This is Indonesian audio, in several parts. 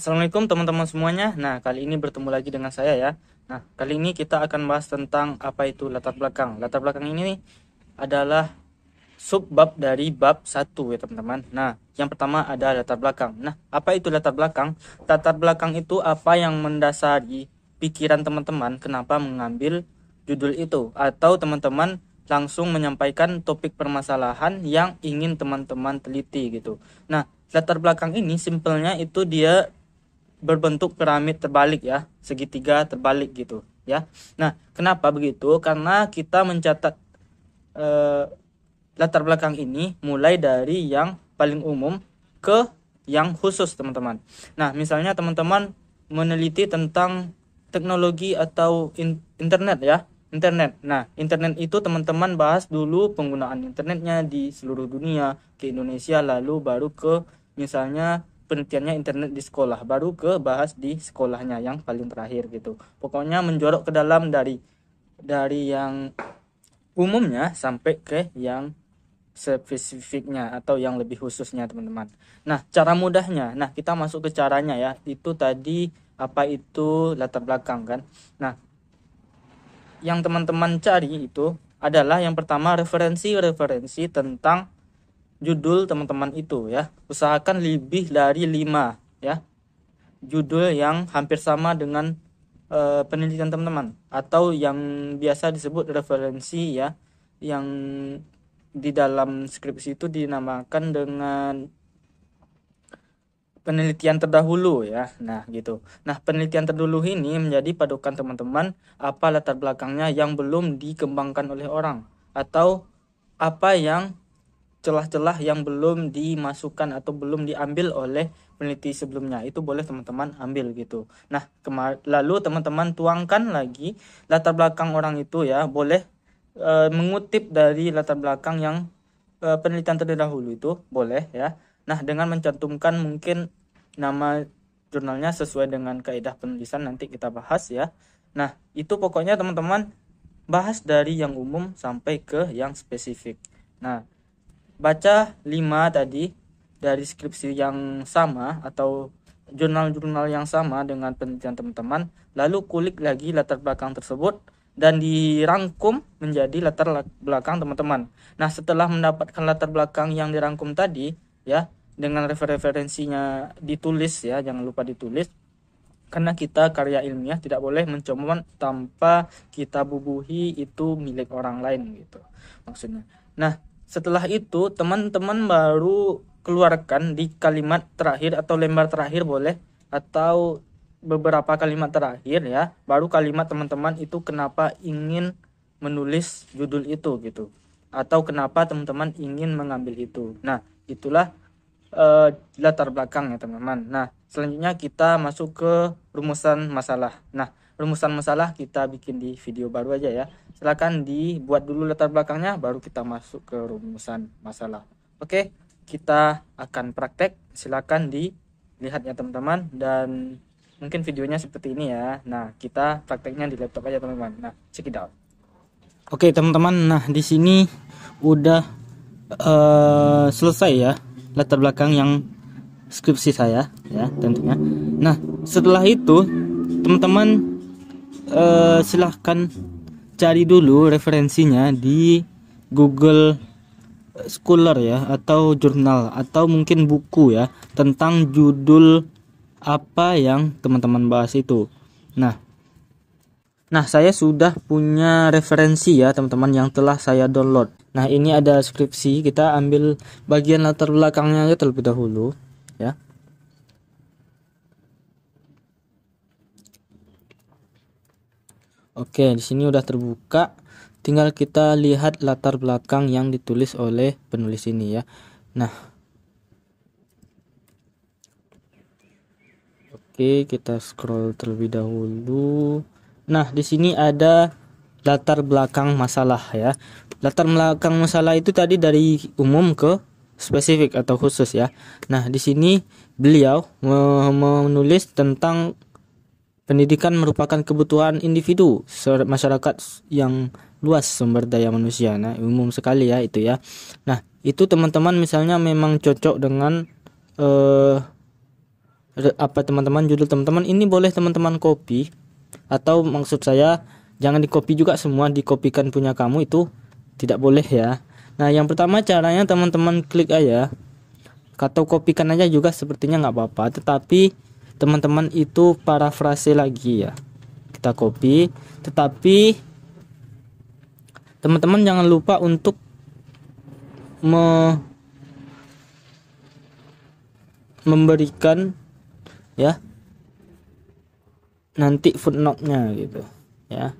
Assalamualaikum teman-teman semuanya. Nah, kali ini bertemu lagi dengan saya ya. Nah, kali ini kita akan bahas tentang apa itu latar belakang. Latar belakang ini adalah adalah subbab dari bab 1 ya, teman-teman. Nah, yang pertama ada latar belakang. Nah, apa itu latar belakang? Latar belakang itu apa yang mendasari pikiran teman-teman kenapa mengambil judul itu atau teman-teman langsung menyampaikan topik permasalahan yang ingin teman-teman teliti gitu. Nah, latar belakang ini simpelnya itu dia berbentuk piramid terbalik ya, segitiga terbalik gitu ya. Nah, kenapa begitu? Karena kita mencatat e, latar belakang ini mulai dari yang paling umum ke yang khusus, teman-teman. Nah, misalnya teman-teman meneliti tentang teknologi atau in internet ya, internet. Nah, internet itu teman-teman bahas dulu penggunaan internetnya di seluruh dunia, ke Indonesia lalu baru ke misalnya penelitiannya internet di sekolah baru ke bahas di sekolahnya yang paling terakhir gitu pokoknya menjorok ke dalam dari dari yang umumnya sampai ke yang spesifiknya atau yang lebih khususnya teman-teman nah cara mudahnya nah kita masuk ke caranya ya itu tadi apa itu latar belakang kan nah yang teman-teman cari itu adalah yang pertama referensi-referensi tentang judul teman-teman itu ya. Usahakan lebih dari lima ya. Judul yang hampir sama dengan e, penelitian teman-teman atau yang biasa disebut referensi ya yang di dalam skripsi itu dinamakan dengan penelitian terdahulu ya. Nah, gitu. Nah, penelitian terdahulu ini menjadi padukan teman-teman apa latar belakangnya yang belum dikembangkan oleh orang atau apa yang celah-celah yang belum dimasukkan atau belum diambil oleh peneliti sebelumnya itu boleh teman-teman ambil gitu. Nah, lalu teman-teman tuangkan lagi latar belakang orang itu ya, boleh e, mengutip dari latar belakang yang e, penelitian terdahulu itu boleh ya. Nah, dengan mencantumkan mungkin nama jurnalnya sesuai dengan kaidah penulisan nanti kita bahas ya. Nah, itu pokoknya teman-teman bahas dari yang umum sampai ke yang spesifik. Nah, baca 5 tadi dari skripsi yang sama atau jurnal-jurnal yang sama dengan penelitian teman-teman, lalu kulik lagi latar belakang tersebut dan dirangkum menjadi latar belakang teman-teman. Nah, setelah mendapatkan latar belakang yang dirangkum tadi, ya, dengan referensinya ditulis ya, jangan lupa ditulis. Karena kita karya ilmiah tidak boleh mencoba tanpa kita bubuhi itu milik orang lain gitu. Maksudnya. Nah, setelah itu, teman-teman baru keluarkan di kalimat terakhir atau lembar terakhir boleh atau beberapa kalimat terakhir ya, baru kalimat teman-teman itu kenapa ingin menulis judul itu gitu atau kenapa teman-teman ingin mengambil itu. Nah, itulah uh, latar belakang ya teman-teman. Nah, selanjutnya kita masuk ke rumusan masalah. Nah, rumusan masalah kita bikin di video baru aja ya. Silahkan dibuat dulu latar belakangnya baru kita masuk ke rumusan masalah. Oke, kita akan praktek. Silahkan dilihat ya teman-teman dan mungkin videonya seperti ini ya. Nah, kita prakteknya di laptop aja teman-teman. Nah, check it out. Oke teman-teman, nah di sini udah uh, selesai ya latar belakang yang skripsi saya ya tentunya. Nah setelah itu teman-teman uh, silahkan cari dulu referensinya di Google Scholar ya atau jurnal atau mungkin buku ya tentang judul apa yang teman-teman bahas itu. Nah, nah saya sudah punya referensi ya teman-teman yang telah saya download. Nah, ini ada skripsi, kita ambil bagian latar belakangnya aja terlebih dahulu. Oke, di sini udah terbuka. Tinggal kita lihat latar belakang yang ditulis oleh penulis ini ya. Nah, Oke, kita scroll terlebih dahulu. Nah, di sini ada latar belakang masalah ya. Latar belakang masalah itu tadi dari umum ke spesifik atau khusus ya. Nah, di sini beliau menulis tentang Pendidikan merupakan kebutuhan individu masyarakat yang luas sumber daya manusia. Nah, umum sekali ya itu ya. Nah, itu teman-teman misalnya memang cocok dengan eh apa teman-teman judul teman-teman ini boleh teman-teman copy atau maksud saya jangan di copy juga semua dikopikan punya kamu itu tidak boleh ya. Nah, yang pertama caranya teman-teman klik aja atau kopikan aja juga sepertinya nggak apa-apa, tetapi teman-teman itu parafrase lagi ya kita copy tetapi teman-teman jangan lupa untuk me memberikan ya nanti footnote-nya gitu ya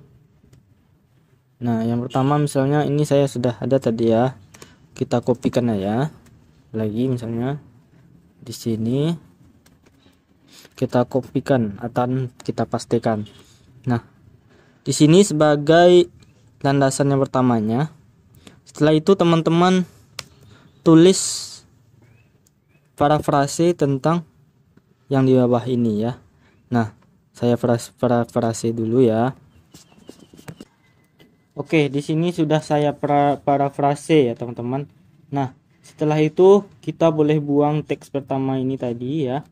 nah yang pertama misalnya ini saya sudah ada tadi ya kita kopikan ya lagi misalnya di sini kita kopikan atau kita pastikan. Nah, di sini sebagai landasan yang pertamanya. Setelah itu teman-teman tulis parafrase tentang yang di bawah ini ya. Nah, saya parafrase dulu ya. Oke, di sini sudah saya para parafrase ya, teman-teman. Nah, setelah itu kita boleh buang teks pertama ini tadi ya.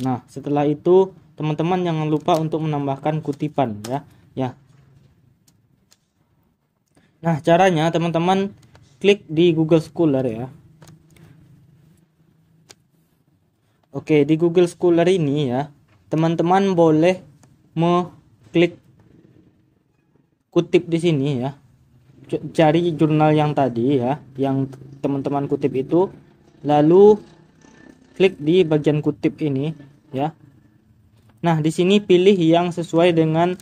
Nah, setelah itu teman-teman jangan lupa untuk menambahkan kutipan ya. Ya. Nah, caranya teman-teman klik di Google Scholar ya. Oke, di Google Scholar ini ya, teman-teman boleh mengklik kutip di sini ya. Cari jurnal yang tadi ya, yang teman-teman kutip itu, lalu klik di bagian kutip ini ya. Nah, di sini pilih yang sesuai dengan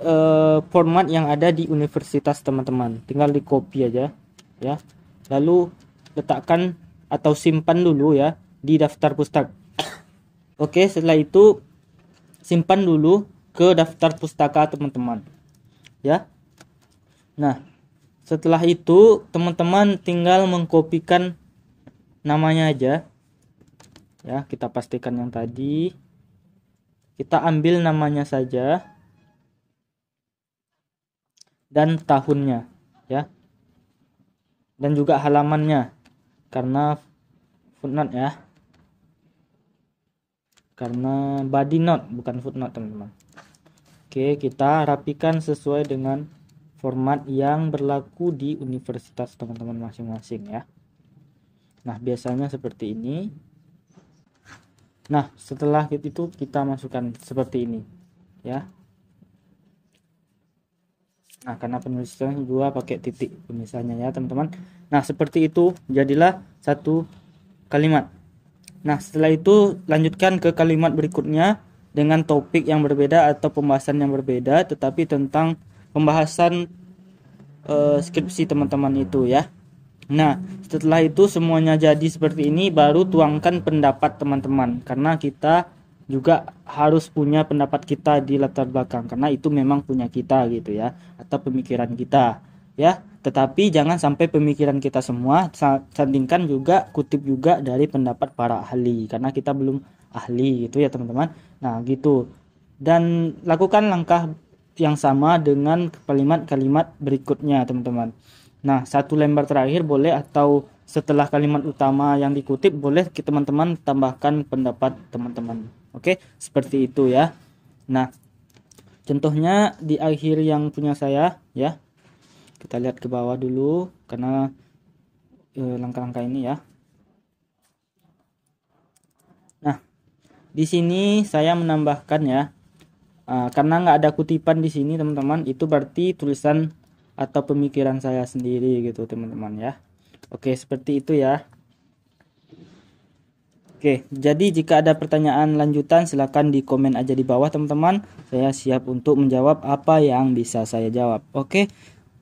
uh, format yang ada di universitas teman-teman. Tinggal di copy aja ya. Lalu letakkan atau simpan dulu ya di daftar pustaka. Oke, setelah itu simpan dulu ke daftar pustaka teman-teman. Ya. Nah, setelah itu teman-teman tinggal mengkopikan namanya aja ya kita pastikan yang tadi kita ambil namanya saja dan tahunnya ya dan juga halamannya karena footnote ya karena body note bukan footnote teman-teman oke kita rapikan sesuai dengan format yang berlaku di universitas teman-teman masing-masing ya nah biasanya seperti ini Nah, setelah itu kita masukkan seperti ini. Ya. Nah, karena penulisan gua pakai titik pemisahnya ya, teman-teman. Nah, seperti itu jadilah satu kalimat. Nah, setelah itu lanjutkan ke kalimat berikutnya dengan topik yang berbeda atau pembahasan yang berbeda tetapi tentang pembahasan uh, skripsi teman-teman itu ya. Nah, setelah itu semuanya jadi seperti ini baru tuangkan pendapat teman-teman karena kita juga harus punya pendapat kita di latar belakang karena itu memang punya kita gitu ya atau pemikiran kita ya tetapi jangan sampai pemikiran kita semua sandingkan juga kutip juga dari pendapat para ahli karena kita belum ahli gitu ya teman-teman nah gitu dan lakukan langkah yang sama dengan kalimat-kalimat berikutnya teman-teman Nah, satu lembar terakhir boleh atau setelah kalimat utama yang dikutip boleh teman-teman tambahkan pendapat teman-teman. Oke, seperti itu ya. Nah, contohnya di akhir yang punya saya ya. Kita lihat ke bawah dulu karena e, langkah-langkah ini ya. Nah, di sini saya menambahkan ya. Uh, karena nggak ada kutipan di sini teman-teman, itu berarti tulisan atau pemikiran saya sendiri gitu teman-teman ya oke seperti itu ya oke jadi jika ada pertanyaan lanjutan silahkan di komen aja di bawah teman-teman saya siap untuk menjawab apa yang bisa saya jawab oke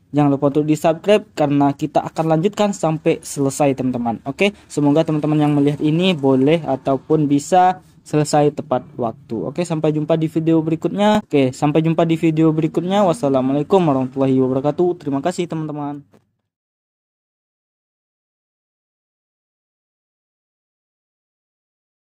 Jangan lupa untuk di subscribe karena kita akan lanjutkan sampai selesai teman-teman Oke semoga teman-teman yang melihat ini boleh ataupun bisa selesai tepat waktu. Oke, sampai jumpa di video berikutnya. Oke, sampai jumpa di video berikutnya. Wassalamualaikum warahmatullahi wabarakatuh. Terima kasih teman-teman.